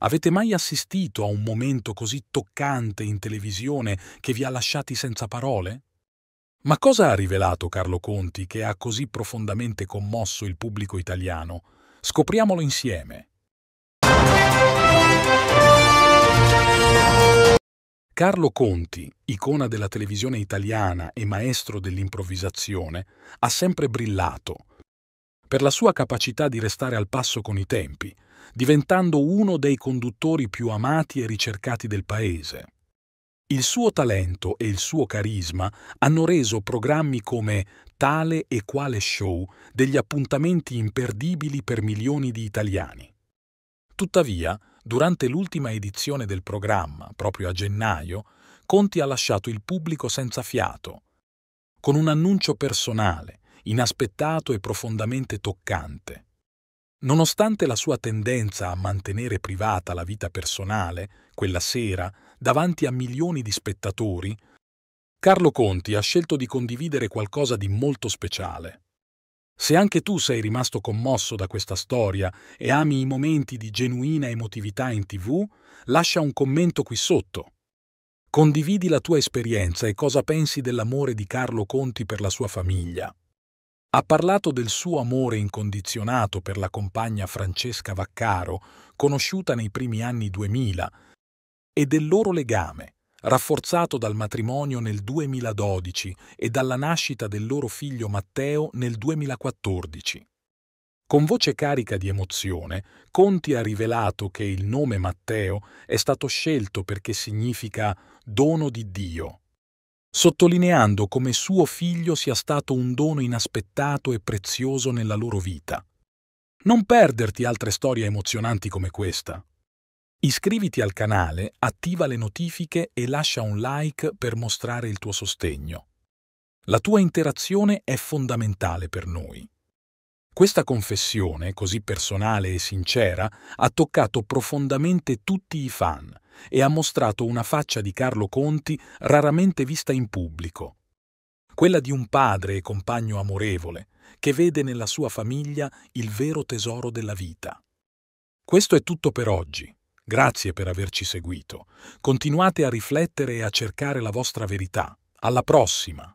Avete mai assistito a un momento così toccante in televisione che vi ha lasciati senza parole? Ma cosa ha rivelato Carlo Conti che ha così profondamente commosso il pubblico italiano? Scopriamolo insieme. Carlo Conti, icona della televisione italiana e maestro dell'improvvisazione, ha sempre brillato per la sua capacità di restare al passo con i tempi, diventando uno dei conduttori più amati e ricercati del paese. Il suo talento e il suo carisma hanno reso programmi come Tale e Quale Show degli appuntamenti imperdibili per milioni di italiani. Tuttavia, durante l'ultima edizione del programma, proprio a gennaio, Conti ha lasciato il pubblico senza fiato. Con un annuncio personale, inaspettato e profondamente toccante. Nonostante la sua tendenza a mantenere privata la vita personale, quella sera, davanti a milioni di spettatori, Carlo Conti ha scelto di condividere qualcosa di molto speciale. Se anche tu sei rimasto commosso da questa storia e ami i momenti di genuina emotività in tv, lascia un commento qui sotto. Condividi la tua esperienza e cosa pensi dell'amore di Carlo Conti per la sua famiglia. Ha parlato del suo amore incondizionato per la compagna Francesca Vaccaro, conosciuta nei primi anni 2000, e del loro legame, rafforzato dal matrimonio nel 2012 e dalla nascita del loro figlio Matteo nel 2014. Con voce carica di emozione, Conti ha rivelato che il nome Matteo è stato scelto perché significa dono di Dio sottolineando come suo figlio sia stato un dono inaspettato e prezioso nella loro vita. Non perderti altre storie emozionanti come questa. Iscriviti al canale, attiva le notifiche e lascia un like per mostrare il tuo sostegno. La tua interazione è fondamentale per noi. Questa confessione, così personale e sincera, ha toccato profondamente tutti i fan, e ha mostrato una faccia di Carlo Conti raramente vista in pubblico. Quella di un padre e compagno amorevole, che vede nella sua famiglia il vero tesoro della vita. Questo è tutto per oggi. Grazie per averci seguito. Continuate a riflettere e a cercare la vostra verità. Alla prossima!